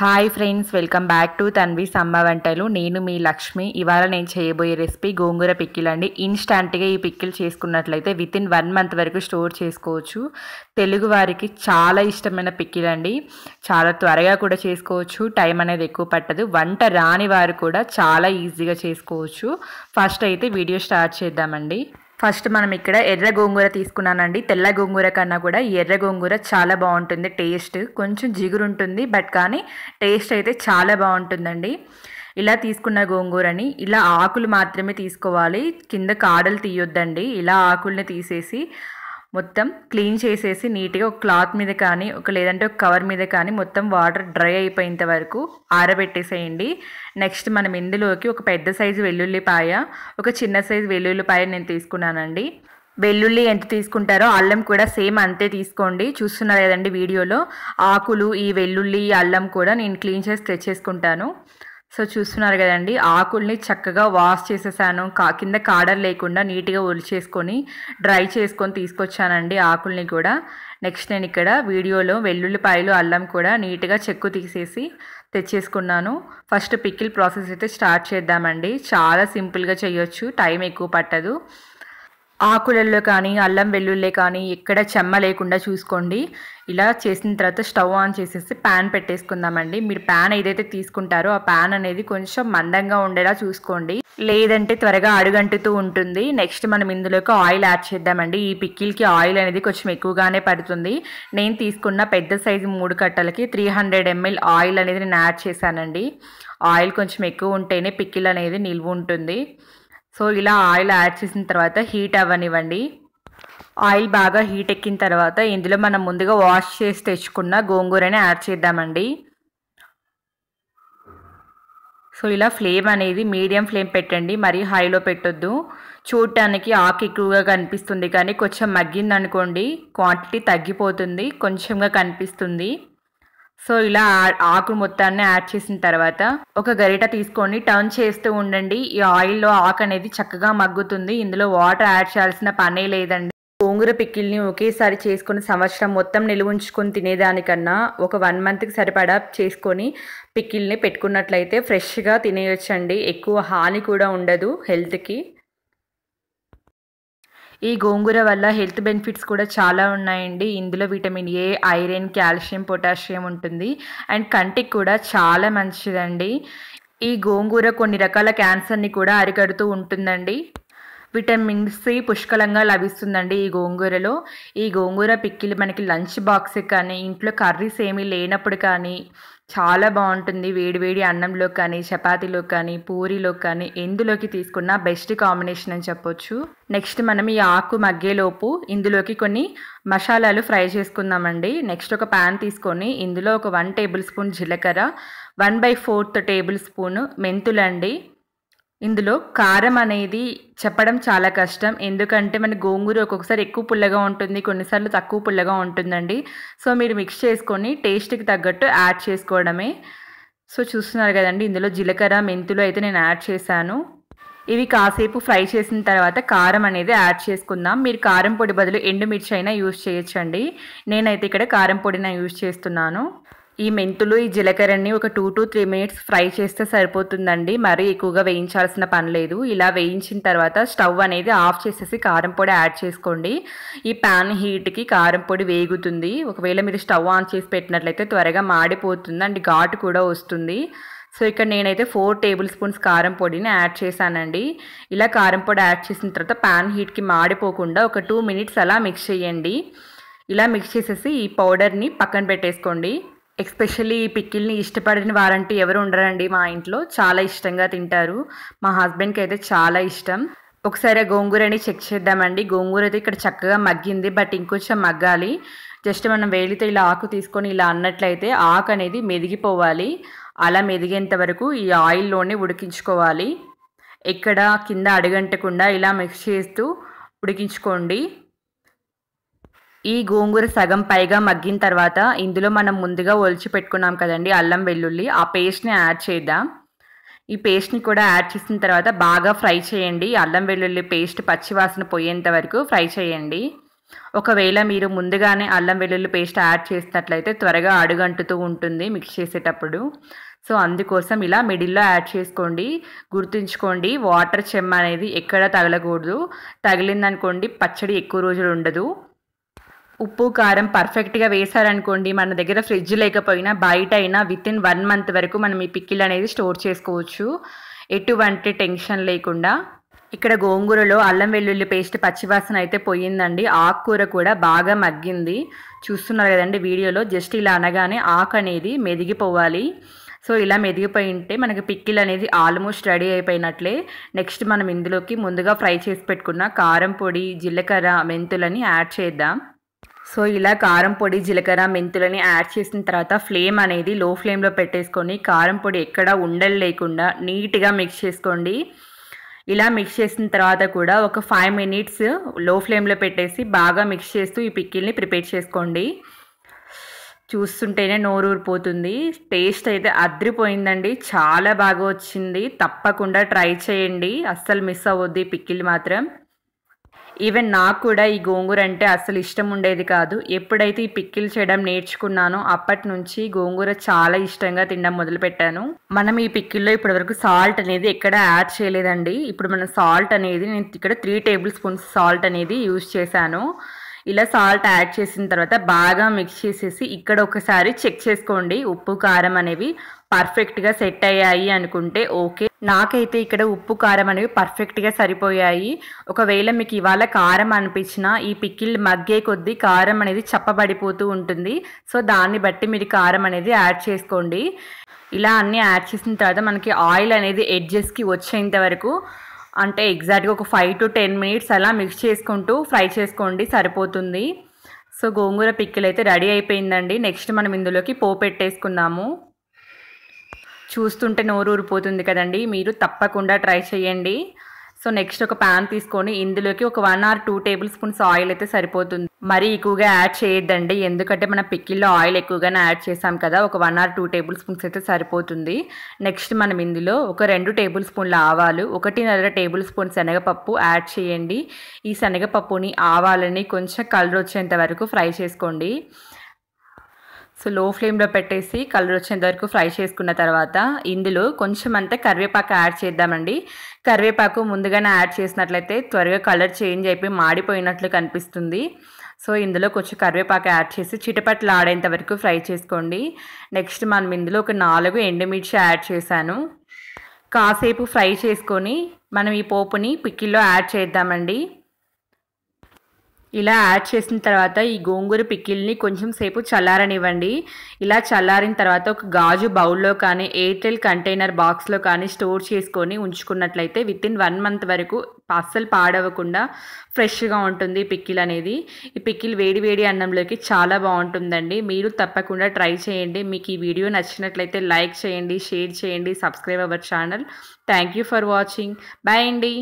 hi friends welcome back to Tanvi సమ్మ వంటలు నేను మీ లక్ష్మి ఇవాళ నేను చేయబోయే రెసిపీ గోంగూర పిక్కిల్ అండి ఇన్స్టాంట్గా ఈ పిక్కిల్ చేసుకున్నట్లయితే విత్ ఇన్ వన్ మంత్ వరకు స్టోర్ చేసుకోవచ్చు తెలుగు వారికి చాలా ఇష్టమైన పిక్కిల్ అండి చాలా త్వరగా కూడా చేసుకోవచ్చు టైం అనేది ఎక్కువ పట్టదు వంట రాని వారు కూడా చాలా ఈజీగా చేసుకోవచ్చు ఫస్ట్ అయితే వీడియో స్టార్ట్ చేద్దామండి ఫస్ట్ మనం ఇక్కడ ఎర్ర గోంగూర తీసుకున్నానండి తెల్ల గోంగూర కన్నా కూడా ఈ ఎర్ర గోంగూర చాలా బాగుంటుంది టేస్ట్ కొంచెం జిగురు ఉంటుంది బట్ కానీ టేస్ట్ అయితే చాలా బాగుంటుందండి ఇలా తీసుకున్న గోంగూరని ఇలా ఆకులు మాత్రమే తీసుకోవాలి కింద కాడలు తీయొద్దండి ఇలా ఆకుల్ని తీసేసి మొత్తం క్లీన్ చేసేసి నీట్గా ఒక క్లాత్ మీద కానీ ఒక లేదంటే ఒక కవర్ మీద కానీ మొత్తం వాటర్ డ్రై అయిపోయేంత వరకు ఆరబెట్టేసేయండి నెక్స్ట్ మనం ఇందులోకి ఒక పెద్ద సైజు వెల్లుల్లిపాయ ఒక చిన్న సైజు వెల్లుల్లిపాయ నేను తీసుకున్నానండి వెల్లుల్లి ఎంత తీసుకుంటారో అల్లం కూడా సేమ్ అంతే తీసుకోండి చూస్తున్నారు కదండి వీడియోలో ఆకులు ఈ వెల్లుల్లి అల్లం కూడా నేను క్లీన్ చేసి తెచ్చేసుకుంటాను సో చూస్తున్నారు కదండి ఆకుల్ని చక్కగా వాష్ చేసేసాను కా కింద కాడలు లేకుండా నీట్గా ఒలిచేసుకొని డ్రై చేసుకొని తీసుకొచ్చానండి ఆకుల్ని కూడా నెక్స్ట్ నేను ఇక్కడ వీడియోలో వెల్లుల్లిపాయలు అల్లం కూడా నీట్గా చెక్కు తీసేసి తెచ్చేసుకున్నాను ఫస్ట్ పికిల్ ప్రాసెస్ అయితే స్టార్ట్ చేద్దామండి చాలా సింపుల్గా చేయొచ్చు టైం ఎక్కువ పట్టదు ఆకులల్లో కానీ అల్లం వెల్లుల్లే కానీ ఎక్కడ చెమ్మ లేకుండా చూసుకోండి ఇలా చేసిన తర్వాత స్టవ్ ఆన్ చేసేసి ప్యాన్ పెట్టేసుకుందామండి మీరు ప్యాన్ ఏదైతే తీసుకుంటారో ఆ ప్యాన్ అనేది కొంచెం మందంగా ఉండేలా చూసుకోండి లేదంటే త్వరగా అడుగంటుతూ ఉంటుంది నెక్స్ట్ మనం ఇందులోకి ఆయిల్ యాడ్ చేద్దామండి ఈ పిక్కిల్కి ఆయిల్ అనేది కొంచెం ఎక్కువగానే పడుతుంది నేను తీసుకున్న పెద్ద సైజు మూడు కట్టలకి త్రీ హండ్రెడ్ ఎంఎల్ ఆయిల్ అనేది నేను యాడ్ చేశానండి ఆయిల్ కొంచెం ఎక్కువ ఉంటేనే పిక్కిల్ అనేది నిల్వ ఉంటుంది సో ఇలా ఆయిల్ యాడ్ చేసిన తర్వాత హీట్ అవ్వనివ్వండి ఆయిల్ బాగా హీట్ ఎక్కిన తర్వాత ఇందులో మనం ముందుగా వాష్ చేసి తెచ్చుకున్న గోంగూరని యాడ్ చేద్దామండి సో ఇలా ఫ్లేమ్ అనేది మీడియం ఫ్లేమ్ పెట్టండి మరీ హైలో పెట్టొద్దు చూడటానికి ఆకు ఎక్కువగా కనిపిస్తుంది కానీ కొంచెం మగ్గిందనుకోండి క్వాంటిటీ తగ్గిపోతుంది కొంచెంగా కనిపిస్తుంది సో ఇలా ఆకు మొత్తాన్ని యాడ్ చేసిన తర్వాత ఒక గరిట తీసుకొని టర్న్ చేస్తూ ఉండండి ఈ ఆయిల్లో ఆకు అనేది చక్కగా మగ్గుతుంది ఇందులో వాటర్ యాడ్ చేయాల్సిన పనే లేదండి గోంగూర పిక్కిల్ని ఒకేసారి చేసుకుని సంవత్సరం మొత్తం నిలువ ఉంచుకొని తినేదానికన్నా ఒక వన్ మంత్కి సరిపడా చేసుకొని పిక్కిల్ని పెట్టుకున్నట్లయితే ఫ్రెష్గా తినేయొచ్చండి ఎక్కువ హాని కూడా ఉండదు హెల్త్కి ఈ గోంగూర వల్ల హెల్త్ బెనిఫిట్స్ కూడా చాలా ఉన్నాయండి ఇందులో vitamin A iron calcium potassium ఉంటుంది అండ్ కంటికి కూడా చాలా మంచిదండి ఈ గోంగూర కొన్ని రకాల క్యాన్సర్ని కూడా అరికడుతూ ఉంటుందండి విటమిన్ సి పుష్కలంగా లభిస్తుందండి ఈ గోంగూరలో ఈ గోంగూర పిక్కిలు మనకి లంచ్ బాక్స్ కానీ ఇంట్లో కర్రీస్ ఏమీ లేనప్పుడు కానీ చాలా బాగుంటుంది వేడివేడి అన్నంలో కానీ చపాతీలో కానీ పూరిలో కానీ ఎందులోకి తీసుకున్న బెస్ట్ కాంబినేషన్ అని చెప్పొచ్చు నెక్స్ట్ మనం ఈ ఆకు మగ్గేలోపు ఇందులోకి కొన్ని మసాలాలు ఫ్రై చేసుకుందామండి నెక్స్ట్ ఒక ప్యాన్ తీసుకొని ఇందులో ఒక వన్ టేబుల్ స్పూన్ జీలకర్ర one by fourth tablespoon మెంతులండి ఇందులో కారం అనేది చెప్పడం చాలా కష్టం ఎందుకంటే మన గోంగూర ఒక్కొక్కసారి ఎక్కువ పుల్లగా ఉంటుంది కొన్నిసార్లు తక్కువ పుల్లగా ఉంటుందండి సో మీరు మిక్స్ చేసుకొని టేస్ట్కి తగ్గట్టు యాడ్ చేసుకోవడమే సో చూస్తున్నారు కదండి ఇందులో జీలకర్ర మెంతులు అయితే నేను యాడ్ చేశాను ఇవి కాసేపు ఫ్రై చేసిన తర్వాత కారం అనేది యాడ్ చేసుకుందాం మీరు కారం పొడి బదులు ఎండుమిర్చి అయినా యూజ్ చేయొచ్చండి నేనైతే ఇక్కడ కారం పొడిని యూజ్ చేస్తున్నాను ఈ మెంతులు ఈ జీలకర్రని ఒక two to three minutes fry చేస్తే సరిపోతుందండి మరీ ఎక్కువగా వేయించాల్సిన పని లేదు ఇలా వేయించిన తర్వాత స్టవ్ అనేది ఆఫ్ చేసేసి కారం పొడి యాడ్ చేసుకోండి ఈ ప్యాన్ హీట్కి కారం పొడి వేగుతుంది ఒకవేళ మీరు స్టవ్ ఆన్ చేసి పెట్టినట్లయితే త్వరగా మాడిపోతుంది అండ్ ఘాటు కూడా వస్తుంది సో ఇక్కడ నేనైతే ఫోర్ టేబుల్ స్పూన్స్ కారం పొడిని యాడ్ చేశానండి ఇలా కారం పొడి యాడ్ చేసిన తర్వాత ప్యాన్ హీట్కి మాడిపోకుండా ఒక టూ మినిట్స్ అలా మిక్స్ చేయండి ఇలా మిక్స్ చేసేసి ఈ పౌడర్ని పక్కన పెట్టేసుకోండి ఈ పిక్కిల్ని ఇష్టపడిన వారంటే ఎవరు ఉండరండి మా ఇంట్లో చాలా ఇష్టంగా తింటారు మా హస్బెండ్కి అయితే చాలా ఇష్టం ఒకసారి గోంగూరని చెక్ చేద్దామండి గోంగూర అయితే ఇక్కడ చక్కగా మగ్గింది బట్ ఇంకొంచెం మగ్గాలి జస్ట్ మనం వేలితో ఇలా ఆకు తీసుకొని ఇలా అన్నట్లయితే ఆకు అనేది మెదిగిపోవాలి అలా మెదిగేంత వరకు ఈ ఆయిల్లోనే ఉడికించుకోవాలి ఎక్కడ కింద అడగంటకుండా ఇలా మిక్స్ చేస్తూ ఉడికించుకోండి ఈ గోంగూర సగం పైగా మగ్గిన తర్వాత ఇందులో మనం ముందుగా ఒలిచి పెట్టుకున్నాం కదండి అల్లం వెల్లుల్లి ఆ పేస్ట్ని యాడ్ చేద్దాం ఈ పేస్ట్ని కూడా యాడ్ చేసిన తర్వాత బాగా ఫ్రై చేయండి అల్లం వెల్లుల్లి పేస్ట్ పచ్చివాసన పోయేంత వరకు ఫ్రై చేయండి ఒకవేళ మీరు ముందుగానే అల్లం వెల్లుల్లి పేస్ట్ యాడ్ చేసినట్లయితే త్వరగా అడుగంటుతూ ఉంటుంది మిక్స్ చేసేటప్పుడు సో అందుకోసం ఇలా మిడిల్లో యాడ్ చేసుకోండి గుర్తుంచుకోండి వాటర్ చెమ్మ అనేది ఎక్కడ తగలకూడదు తగిలిందనుకోండి పచ్చడి ఎక్కువ రోజులు ఉండదు ఉప్పు కారం పర్ఫెక్ట్గా వేశారనుకోండి మన దగ్గర ఫ్రిడ్జ్ లేకపోయినా బయట అయినా విత్ ఇన్ వన్ మంత్ వరకు మనం ఈ పిక్కిల్ అనేది స్టోర్ చేసుకోవచ్చు ఎటువంటి టెన్షన్ లేకుండా ఇక్కడ గోంగూరలో అల్లం వెల్లుల్లి పేస్ట్ పచ్చివాసన అయితే పోయిందండి ఆకుకూర కూడా బాగా మగ్గింది చూస్తున్నారు కదండి వీడియోలో జస్ట్ ఇలా అనగానే ఆకు అనేది మెదిగిపోవాలి సో ఇలా మెదిగిపోయి ఉంటే మనకి పిక్కిల్ అనేది ఆల్మోస్ట్ రెడీ అయిపోయినట్లే నెక్స్ట్ మనం ఇందులోకి ముందుగా ఫ్రై చేసి పెట్టుకున్న కారం పొడి జీలకర్ర మెంతులని యాడ్ చేద్దాం సో ఇలా కారం పొడి జీలకర్ర మెంతులని యాడ్ చేసిన తర్వాత ఫ్లేమ్ అనేది లో ఫ్లేమ్లో పెట్టేసుకొని కారం పొడి ఎక్కడా ఉండలు లేకుండా నీట్గా మిక్స్ చేసుకోండి ఇలా మిక్స్ చేసిన తర్వాత కూడా ఒక ఫైవ్ మినిట్స్ లో ఫ్లేమ్లో పెట్టేసి బాగా మిక్స్ చేస్తూ ఈ పిక్కిల్ని ప్రిపేర్ చేసుకోండి చూస్తుంటేనే నోరు ఊరిపోతుంది టేస్ట్ అయితే అద్రిపోయిందండి చాలా బాగా వచ్చింది తప్పకుండా ట్రై చేయండి అస్సలు మిస్ అవ్వద్దు ఈ పిక్కిల్ మాత్రం ఈవెన్ నాకు కూడా ఈ గోంగూర అంటే అసలు ఇష్టం ఉండేది కాదు ఎప్పుడైతే ఈ పిక్కిల్ చేయడం నేర్చుకున్నానో అప్పటి నుంచి గోంగూర చాలా ఇష్టంగా తినడం మొదలుపెట్టాను మనం ఈ పిక్కిల్లో ఇప్పటి వరకు సాల్ట్ అనేది ఎక్కడ యాడ్ చేయలేదండి ఇప్పుడు మనం సాల్ట్ అనేది నేను ఇక్కడ త్రీ టేబుల్ స్పూన్స్ సాల్ట్ అనేది యూజ్ చేశాను ఇలా సాల్ట్ యాడ్ చేసిన తర్వాత బాగా మిక్స్ చేసేసి ఇక్కడ ఒకసారి చెక్ చేసుకోండి ఉప్పు కారం అనేవి పర్ఫెక్ట్గా సెట్ అయ్యాయి అనుకుంటే ఓకే నాకైతే ఇక్కడ ఉప్పు కారం అనేవి పర్ఫెక్ట్గా సరిపోయాయి ఒకవేళ మీకు ఇవాళ కారం అనిపించినా ఈ పిక్కిల్ మగ్గే కొద్దీ కారం అనేది చప్పబడిపోతూ ఉంటుంది సో దాన్ని బట్టి మీరు కారం అనేది యాడ్ చేసుకోండి ఇలా అన్నీ యాడ్ చేసిన తర్వాత మనకి ఆయిల్ అనేది ఎడ్జెస్కి వచ్చేంత వరకు అంటే ఎగ్జాక్ట్గా ఒక ఫైవ్ టు టెన్ మినిట్స్ అలా మిక్స్ చేసుకుంటూ ఫ్రై చేసుకోండి సరిపోతుంది సో గోంగూర పిక్కిల్ అయితే రెడీ అయిపోయిందండి నెక్స్ట్ మనం ఇందులోకి పో పెట్టేసుకుందాము చూస్తుంటే నోరూరిపోతుంది కదండి మీరు తప్పకుండా ట్రై చేయండి సో నెక్స్ట్ ఒక ప్యాన్ తీసుకొని ఇందులోకి ఒక one or two tablespoons oil అయితే సరిపోతుంది మరీ ఎక్కువగా యాడ్ చేయొద్దండి ఎందుకంటే మన పిక్కిల్లో ఆయిల్ ఎక్కువగానే యాడ్ చేసాం కదా ఒక one or two tablespoons అయితే సరిపోతుంది నెక్స్ట్ మనం ఇందులో ఒక రెండు టేబుల్ స్పూన్ల ఆవాలు ఒకటిన్నర టేబుల్ స్పూన్ శనగపప్పు యాడ్ చేయండి ఈ శనగపప్పుని ఆవాలని కొంచెం కలర్ వచ్చేంత వరకు ఫ్రై చేసుకోండి సో లో ఫ్లేమ్లో పెట్టేసి కలర్ వచ్చేంత వరకు ఫ్రై చేసుకున్న తర్వాత ఇందులో కొంచెం అంతా కరివేపాకు యాడ్ చేద్దామండి కరివేపాకు ముందుగానే యాడ్ చేసినట్లయితే త్వరగా కలర్ చేంజ్ అయిపోయి మాడిపోయినట్లు కనిపిస్తుంది సో ఇందులో కొంచెం కరివేపాకు యాడ్ చేసి చిటపట్లు ఆడేంత వరకు ఫ్రై చేసుకోండి నెక్స్ట్ మనం ఇందులో ఒక నాలుగు ఎండుమిర్చి యాడ్ చేశాను కాసేపు ఫ్రై చేసుకొని మనం ఈ పోపుని పిక్కిల్లో యాడ్ చేద్దామండి ఇలా యాడ్ చేసిన తర్వాత ఈ గోంగూర పిక్కిల్ని కొంచెం సేపు చల్లారనివ్వండి ఇలా చల్లారిన తర్వాత ఒక గాజు బౌల్లో కానీ ఎయిర్టెల్ కంటైనర్ బాక్స్లో కానీ స్టోర్ చేసుకొని ఉంచుకున్నట్లయితే విత్ ఇన్ వన్ మంత్ వరకు అస్సలు పాడవకుండా ఫ్రెష్గా ఉంటుంది పిక్కిల్ అనేది ఈ పిక్కిల్ వేడి వేడి అన్నంలోకి చాలా బాగుంటుందండి మీరు తప్పకుండా ట్రై చేయండి మీకు ఈ వీడియో నచ్చినట్లయితే లైక్ చేయండి షేర్ చేయండి subscribe our channel thank you for watching bye అండి